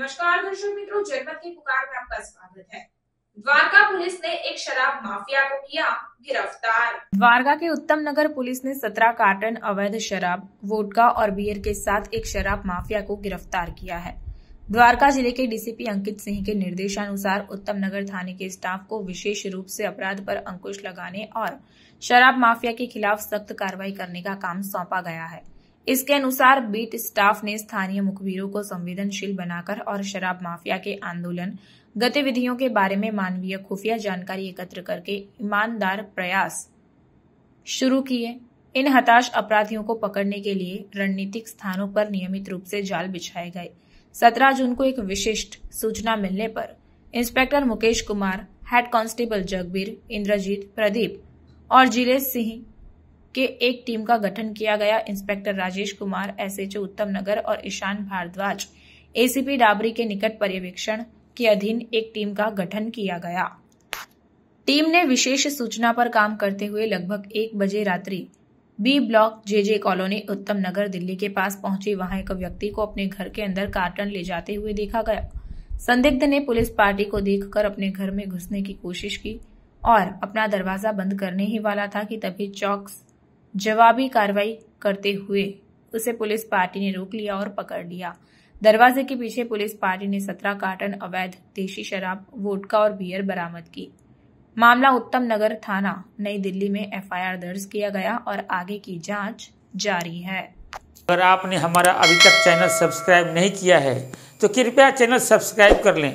नमस्कार दर्शक मित्रों जनमत की पुकार में आपका स्वागत है द्वारका पुलिस ने एक शराब माफिया को किया गिरफ्तार द्वारका के उत्तम नगर पुलिस ने 17 कार्टन अवैध शराब वोडका और बियर के साथ एक शराब माफिया को गिरफ्तार किया है द्वारका जिले के डीसीपी अंकित सिंह के निर्देशानुसार उत्तम नगर थाने के स्टाफ को विशेष रूप से अपराध पर अंकुश लगाने और शराब माफिया के खिलाफ सख्त कार्रवाई करने का काम सौंपा गया है इसके अनुसार बीट स्टाफ ने स्थानीय मुखबिरों को संवेदनशील बनाकर और शराब माफिया के आंदोलन गतिविधियों के बारे में मानवीय खुफिया जानकारी एकत्र करके ईमानदार प्रयास शुरू किए इन हताश अपराधियों को पकड़ने के लिए रणनीतिक स्थानों पर नियमित रूप से जाल बिछाए गए सत्रह जून को एक विशिष्ट सूचना मिलने पर inspector Mukesh Kumar head constable Jagbir Inderjit Pradeep और जिलेश सिंह के एक टीम का गठन किया गया इंस्पेक्टर राजेश कुमार एसएचओ उत्तम नगर और ईशान भारद्वाज एसीपी डाबरी के निकट पर्यवेक्षण के अधीन एक टीम का गठन किया गया टीम ने विशेष सूचना पर काम करते हुए लगभग एक बजे रात्रि B block J J colony Uttam Nagar Delhi के पास पहुंची वहां एक व्यक्ति को अपने घर के अंदर कार्टन ले जाते हुए देखा गया संदिग्ध ने पुलिस पार्टी को देखकर अपने घर में घुसने की कोशिश की और अपना दरवाजा बंद करने ही वाला था कि तभी चौक जवाबी कार्रवाई करते हुए उसे पुलिस पार्टी ने रोक लिया और पकड़ लिया दरवाजे के पीछे पुलिस पार्टी ने सत्रह कार्टन अवैध देशी शराब वोटका और बियर बरामद की मामला उत्तम नगर थाना नई दिल्ली में एफआईआर दर्ज किया गया और आगे की जांच जारी है अगर आपने हमारा अभी तक चैनल सब्सक्राइब नहीं किया है तो कृपया चैनल सब्सक्राइब कर लें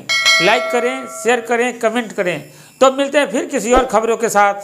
लाइक करें शेयर करें कमेंट करें तो मिलते हैं फिर किसी और खबरों के साथ